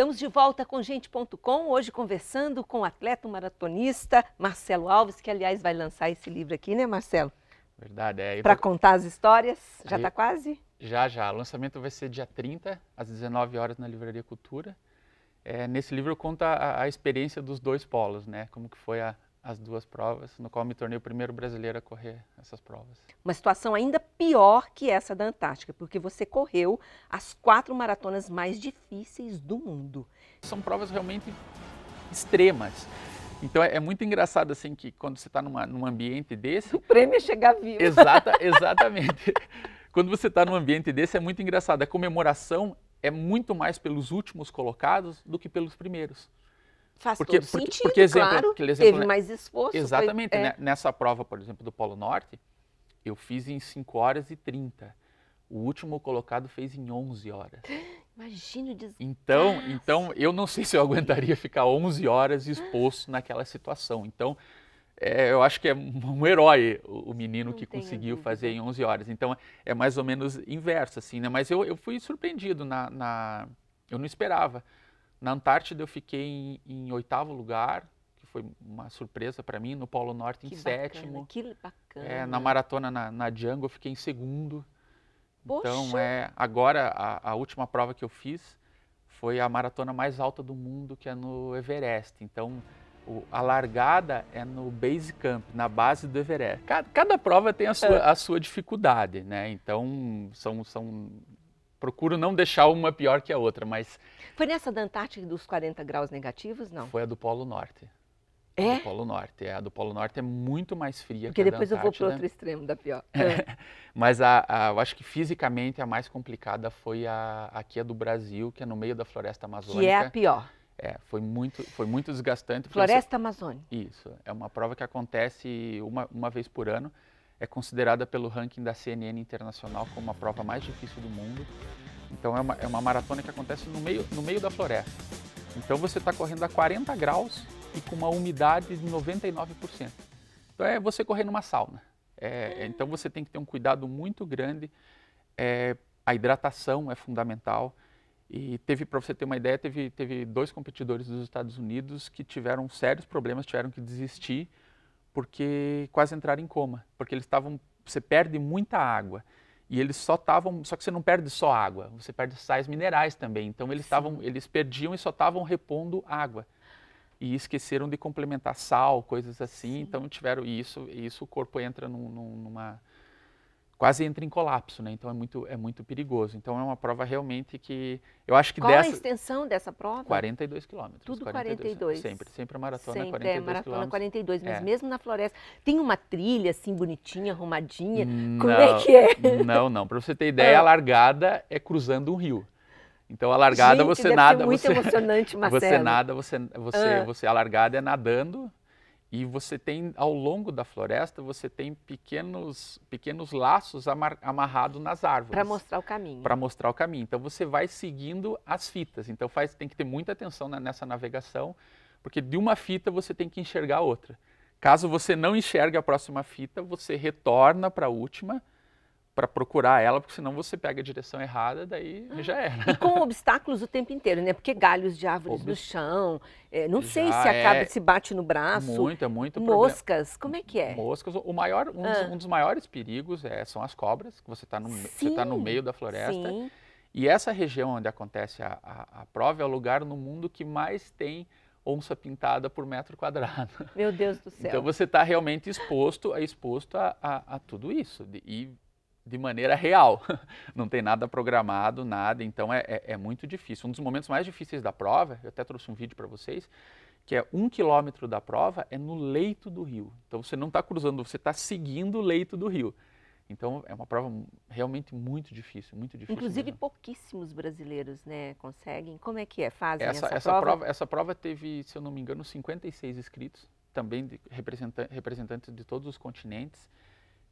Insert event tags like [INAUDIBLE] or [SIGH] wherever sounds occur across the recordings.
Estamos de volta com gente.com, hoje conversando com o atleta maratonista Marcelo Alves, que aliás vai lançar esse livro aqui, né, Marcelo? Verdade, é. Para vou... contar as histórias, já está quase? Já, já. O lançamento vai ser dia 30, às 19 horas na Livraria Cultura. É, nesse livro conta a, a, experiência dos dois polos, né? Como que foi a, as duas provas, no qual me tornei o primeiro brasileiro a correr essas provas. Uma situação ainda pior que essa da Antártica, porque você correu as quatro maratonas mais difíceis do mundo. São provas realmente extremas. Então é, é muito engraçado assim que quando você está num ambiente desse. O prêmio é chegar vivo. Exata, [LAUGHS] exatamente. quando você está num ambiente desse é muito engraçado. A comemoração é muito mais pelos últimos colocados do que pelos primeiros. Faz porque, todo porque, sentido, porque exemplo, claro, exemplo, teve né mais esforço. Exatamente, foi, é. Né, nessa prova, por exemplo, do Polo Norte, eu fiz em 5 horas e 30. O último colocado fez em 11 horas. [GASPS] Imagino des... Então, então eu não sei se eu aguentaria ficar 11 horas exposto [GASPS] naquela situação. Então, é, eu acho que é um herói o, o menino não que conseguiu dúvida. fazer em 11 horas. Então, é mais ou menos inverso, assim, né? Mas eu, eu fui surpreendido na, na... Eu não esperava. Na Antártida eu fiquei em, em oitavo lugar, que foi uma surpresa para mim. No Polo Norte que em bacana, sétimo. Que bacana. É, na maratona na, na Django eu fiquei em segundo. Poxa. Então é agora a, a última prova que eu fiz foi a maratona mais alta do mundo, que é no Everest. Então, o, a largada é no Base Camp, na base do Everest. Cada, cada prova tem a sua, é. a sua dificuldade, né? Então, são, são procuro não deixar uma pior que a outra, mas... Foi nessa da Antártica dos 40 graus negativos, não? Foi a do Polo Norte. É? Do Polo Norte. É, a do Polo Norte é muito mais fria Porque que a da Antártida. Porque depois eu vou para outro extremo da pior. [LAUGHS] É. Ah. Mas a, a, eu acho que fisicamente a mais complicada foi a, aqui a é do Brasil, que é no meio da floresta amazônica. Que é a pior. É, foi muito, foi muito desgastante. Floresta você... Amazônica. Isso. É uma prova que acontece uma, uma vez por ano é considerada pelo ranking da CNN Internacional como a prova mais difícil do mundo. Então é uma, é uma maratona que acontece no meio, no meio da floresta. Então você está correndo a 40 graus e com uma umidade de 99%. Então é você correr numa sauna. É, é, então você tem que ter um cuidado muito grande. É, a hidratação é fundamental. E teve, para você ter uma ideia, teve, teve dois competidores dos Estados Unidos que tiveram sérios problemas, tiveram que desistir porque quase entraram em coma, porque eles estavam, você perde muita água. E eles só estavam, só que você não perde só água, você perde sais minerais também. Então eles estavam, eles perdiam e só estavam repondo água. E esqueceram de complementar sal, coisas assim. Sim. Então tiveram isso, e isso o corpo entra num, numa quase entra em colapso, né? Então é muito, é muito perigoso. Então é uma prova realmente que eu acho que Qual dessa... a extensão dessa prova? 42 quilômetros. Tudo 42. 42. Sempre, sempre a maratona é sempre, 42 é, maratona é quilômetros. 42, mas é. mesmo na floresta tem uma trilha assim bonitinha, arrumadinha. Não, hum, Como é que é? Não, não. Para você ter ideia, é. a ah. largada é cruzando um rio. Então a largada Gente, você nada, muito você, emocionante, [LAUGHS] Marcelo. Você nada, você você, ah. você a largada é nadando e você tem, ao longo da floresta, você tem pequenos, pequenos laços amar, amarrados nas árvores. Para mostrar o caminho. Para mostrar o caminho. Então você vai seguindo as fitas. Então faz, tem que ter muita atenção na, nessa navegação, porque de uma fita você tem que enxergar a outra. Caso você não enxergue a próxima fita, você retorna para a última para procurar ela, porque senão você pega a direção errada, daí ah, já era. E com obstáculos o tempo inteiro, né? Porque galhos de árvores Ob... no chão, é, não já sei se acaba, é... se bate no braço. Muito, é muito Moscas, problema. como é que é? Moscas, o maior, um, ah. dos, um dos, maiores perigos é, são as cobras, que você está no, você tá no meio da floresta. Sim. E essa região onde acontece a, a, a prova é o lugar no mundo que mais tem onça pintada por metro quadrado. Meu Deus do céu. Então você está realmente exposto, é exposto a, a, a tudo isso. E de maneira real. [LAUGHS] Não tem nada programado, nada, então é, é, é, muito difícil. Um dos momentos mais difíceis da prova, eu até trouxe um vídeo para vocês, que é um quilômetro da prova é no leito do rio. Então você não está cruzando, você está seguindo o leito do rio. Então é uma prova realmente muito difícil, muito difícil. Inclusive mesmo. pouquíssimos brasileiros, né, conseguem. Como é que é? Fazem essa, essa, essa prova? prova? Essa prova teve, se eu não me engano, 56 inscritos, também de representantes de todos os continentes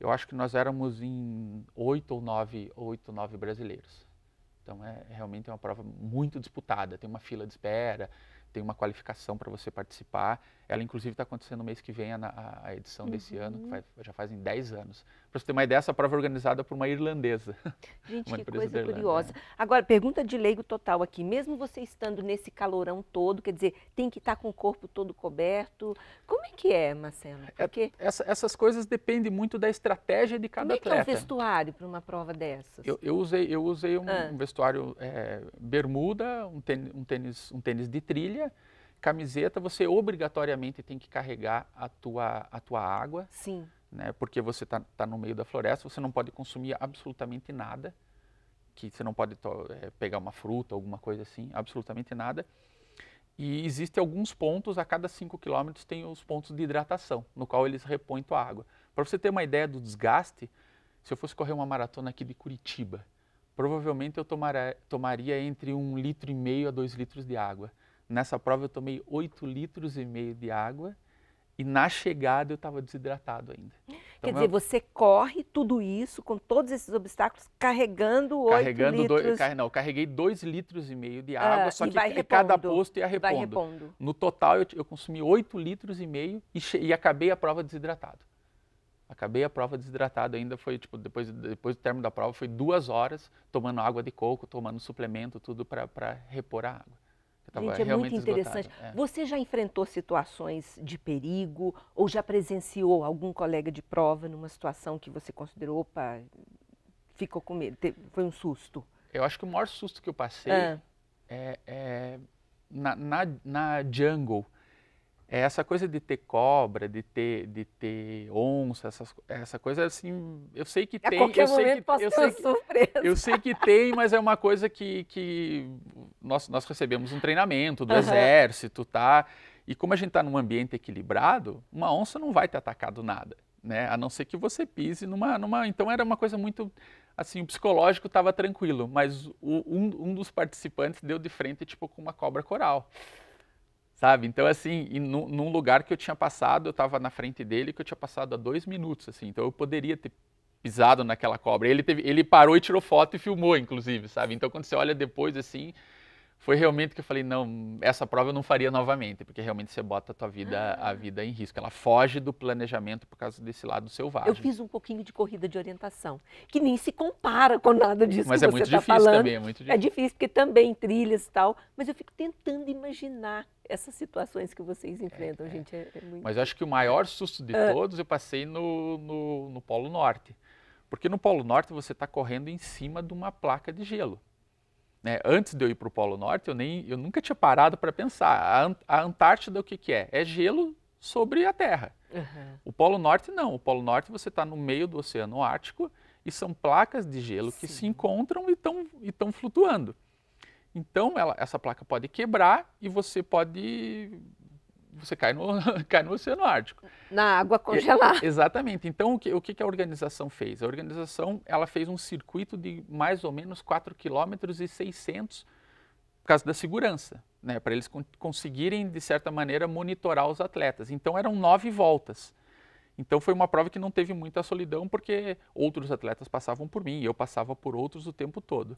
eu acho que nós éramos em oito ou nove, oito ou nove brasileiros. Então é realmente é uma prova muito disputada, tem uma fila de espera, tem uma qualificação para você participar. Ela, inclusive, está acontecendo no mês que vem, a, a edição uhum. desse ano, que faz, já fazem 10 anos. Para você ter uma ideia, essa prova é organizada por uma irlandesa. [LAUGHS] Gente, [LAUGHS] uma que coisa curiosa. É. Agora, pergunta de leigo total aqui. Mesmo você estando nesse calorão todo, quer dizer, tem que estar tá com o corpo todo coberto. Como é que é, Marcelo? É, Porque... É, essa, essas coisas dependem muito da estratégia de cada Como é atleta. Que é o vestuário para uma prova dessas? Eu, eu, usei, eu usei um, ah. um vestuário é, bermuda, um tênis, um, tênis, um tênis de trilha, meia, camiseta, você obrigatoriamente tem que carregar a tua, a tua água. Sim. Né, porque você está tá no meio da floresta, você não pode consumir absolutamente nada, que você não pode é, pegar uma fruta, alguma coisa assim, absolutamente nada. E existem alguns pontos, a cada 5 quilômetros tem os pontos de hidratação, no qual eles repõem tua água. Para você ter uma ideia do desgaste, se eu fosse correr uma maratona aqui de Curitiba, provavelmente eu tomara, tomaria entre um litro e meio a dois litros de água. Nessa prova eu tomei 8 litros e meio de água e na chegada eu estava desidratado ainda. Então, Quer dizer, eu... você corre tudo isso com todos esses obstáculos carregando oito carregando litros. Dois, car... não, carreguei dois litros e meio de água, ah, só que é repondo, cada posto é ia repondo. repondo. No total eu, eu consumi oito litros e meio e, e acabei a prova desidratado. Acabei a prova desidratado ainda, foi tipo, depois, depois do término da prova, foi duas horas tomando água de coco, tomando suplemento, tudo para repor a água. Gente, é muito interessante. É. Você já enfrentou situações de perigo ou já presenciou algum colega de prova numa situação que você considerou, opa, ficou com medo, foi um susto? Eu acho que o maior susto que eu passei ah. é, é na, na, na, jungle, é essa coisa de ter cobra, de ter, de ter onça, essas, essa coisa assim, eu sei que tem. eu sei que, posso eu sei que, Eu sei que tem, mas é uma coisa que, que nós, nós recebemos um treinamento do uhum. exército, tá? E como a gente está num ambiente equilibrado, uma onça não vai te atacar do nada, né? A não ser que você pise numa. numa... Então era uma coisa muito. Assim, o psicológico estava tranquilo, mas o, um, um dos participantes deu de frente, tipo, com uma cobra coral sabe? Então, assim, num, num lugar que eu tinha passado, eu estava na frente dele, que eu tinha passado há dois minutos, assim, então eu poderia ter pisado naquela cobra. Ele, teve, ele parou e tirou foto e filmou, inclusive, sabe? Então, quando você olha depois, assim, foi realmente que eu falei, não, essa prova eu não faria novamente, porque realmente você bota a tua vida, ah. a vida em risco. Ela foge do planejamento por causa desse lado selvagem. Eu fiz um pouquinho de corrida de orientação, que nem se compara com nada disso mas que é você está falando. Também, é muito é difícil é difícil. porque também trilhas e tal, mas eu fico tentando imaginar essas situações que vocês enfrentam, é, é, gente. É, é muito... Mas eu acho que o maior susto de ah. todos eu passei no, no, no Polo Norte, porque no Polo Norte você está correndo em cima de uma placa de gelo. Né? Antes de eu ir para o Polo Norte, eu, nem, eu nunca tinha parado para pensar. A, a Antártida, o que, que é? É gelo sobre a Terra. Uhum. O Polo Norte, não. O Polo Norte, você está no meio do Oceano Ártico e são placas de gelo Sim. que se encontram e estão flutuando. Então, ela, essa placa pode quebrar e você pode você cai no, [LAUGHS] cai no Oceano Ártico. Na água congelada. exatamente. Então, o que, o que a organização fez? A organização ela fez um circuito de mais ou menos 4 km e 600 por causa da segurança, né, para eles conseguirem, de certa maneira, monitorar os atletas. Então, eram nove voltas. Então foi uma prova que não teve muita solidão, porque outros atletas passavam por mim, e eu passava por outros o tempo todo.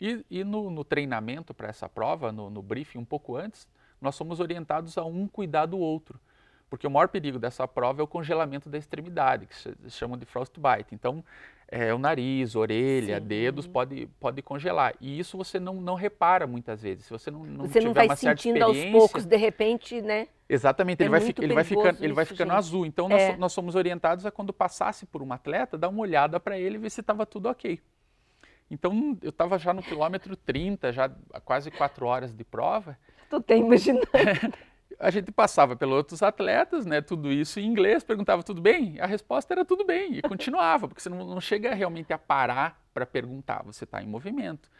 E, e no, no, treinamento para essa prova, no, no, briefing um pouco antes, nós somos orientados a um cuidar do outro. Porque o maior perigo dessa prova é o congelamento da extremidade, que se chamam de frostbite. Então, é, o nariz, orelha, Sim. dedos pode, pode congelar. E isso você não, não repara muitas vezes. Se você não, não você não vai sentindo aos poucos, de repente, né? Exatamente, é ele, vai, ele, vai ficando, isso, ele vai ficando gente. azul. Então nós, é. nós somos orientados a quando passasse por um atleta, dar uma olhada para ele e ver se estava tudo ok. Então eu estava já no quilômetro 30, já quase 4 horas de prova, tu tem tá imaginando. [LAUGHS] a gente passava pelos outros atletas, né, tudo isso em inglês, perguntava tudo bem? A resposta era tudo bem e continuava, porque você não, não chega realmente a parar para perguntar, você está em movimento.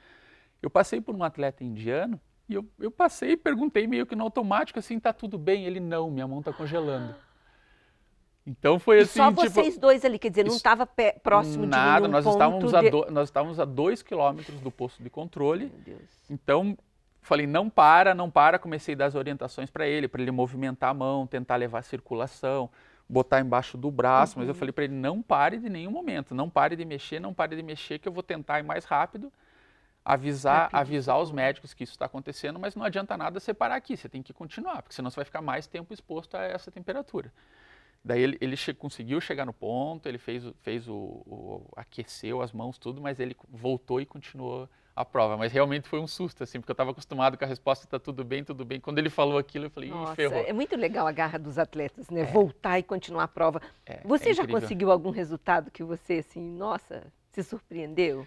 Eu passei por um atleta indiano e eu, eu passei e perguntei meio que no automático, assim, tá tudo bem? Ele, não, minha mão está congelando. Então foi e assim, só tipo, vocês dois ali, quer dizer, não estava próximo nada, de nenhum nós ponto. Estávamos de... A do, nós estávamos a dois quilômetros do posto de controle. Então Falei, não para, não para. Comecei a dar as orientações para ele, para ele movimentar a mão, tentar levar a circulação, botar embaixo do braço. Uhum. Mas eu uhum. falei para ele, não pare de nenhum momento, não pare de mexer, não pare de mexer, que eu vou tentar ir mais rápido, avisar, avisar os médicos que isso está acontecendo, mas não adianta nada você parar aqui, você tem que continuar, porque senão você vai ficar mais tempo exposto a essa temperatura. Daí ele, ele che conseguiu chegar no ponto, ele fez, fez o, o, aqueceu as mãos, tudo, mas ele voltou e continuou a prova, mas realmente foi um susto, assim, porque eu estava acostumado com a resposta, tá tudo bem, tudo bem. Quando ele falou aquilo, eu falei, Nossa, ferrou. É muito legal a garra dos atletas, né? É. Voltar e continuar a prova. É, é você é já conseguiu algum resultado que você, assim, nossa, se surpreendeu?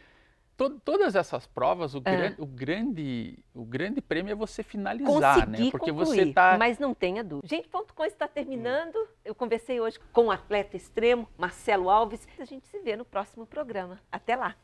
Tod todas essas provas, o, é. gran o, grande, o grande prêmio é você finalizar, né? Porque concluir, você tá. Mas não tenha dúvida. Gente.com está terminando. Eu conversei hoje com o atleta extremo, Marcelo Alves. A gente se vê no próximo programa. Até lá!